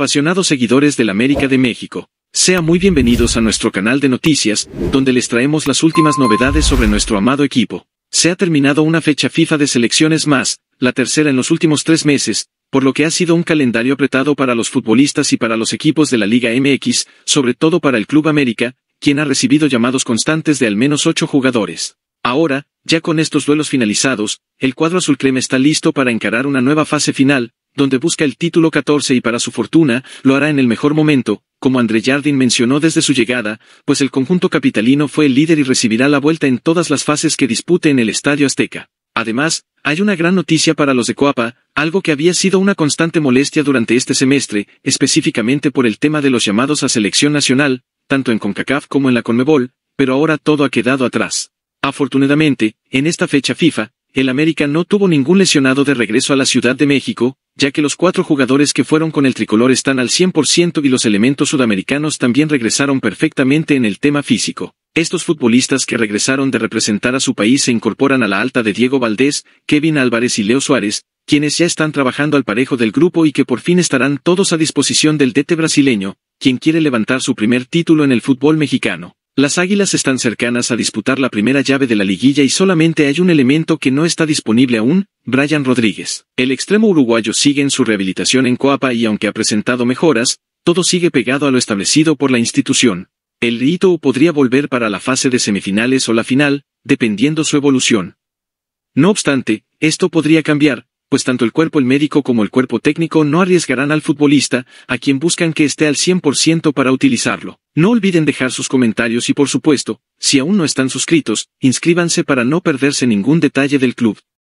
Apasionados seguidores del América de México, sean muy bienvenidos a nuestro canal de noticias, donde les traemos las últimas novedades sobre nuestro amado equipo. Se ha terminado una fecha FIFA de selecciones más, la tercera en los últimos tres meses, por lo que ha sido un calendario apretado para los futbolistas y para los equipos de la Liga MX, sobre todo para el Club América, quien ha recibido llamados constantes de al menos ocho jugadores. Ahora, ya con estos duelos finalizados, el cuadro azul está listo para encarar una nueva fase final, donde busca el título 14 y para su fortuna, lo hará en el mejor momento, como André Jardín mencionó desde su llegada, pues el conjunto capitalino fue el líder y recibirá la vuelta en todas las fases que dispute en el Estadio Azteca. Además, hay una gran noticia para los de Coapa, algo que había sido una constante molestia durante este semestre, específicamente por el tema de los llamados a selección nacional, tanto en CONCACAF como en la CONMEBOL, pero ahora todo ha quedado atrás. Afortunadamente, en esta fecha FIFA, el América no tuvo ningún lesionado de regreso a la Ciudad de México, ya que los cuatro jugadores que fueron con el tricolor están al 100% y los elementos sudamericanos también regresaron perfectamente en el tema físico. Estos futbolistas que regresaron de representar a su país se incorporan a la alta de Diego Valdés, Kevin Álvarez y Leo Suárez, quienes ya están trabajando al parejo del grupo y que por fin estarán todos a disposición del DT brasileño, quien quiere levantar su primer título en el fútbol mexicano. Las Águilas están cercanas a disputar la primera llave de la liguilla y solamente hay un elemento que no está disponible aún, Brian Rodríguez. El extremo uruguayo sigue en su rehabilitación en Coapa y aunque ha presentado mejoras, todo sigue pegado a lo establecido por la institución. El Rito podría volver para la fase de semifinales o la final, dependiendo su evolución. No obstante, esto podría cambiar, pues tanto el cuerpo el médico como el cuerpo técnico no arriesgarán al futbolista, a quien buscan que esté al 100% para utilizarlo. No olviden dejar sus comentarios y por supuesto, si aún no están suscritos, inscríbanse para no perderse ningún detalle del club.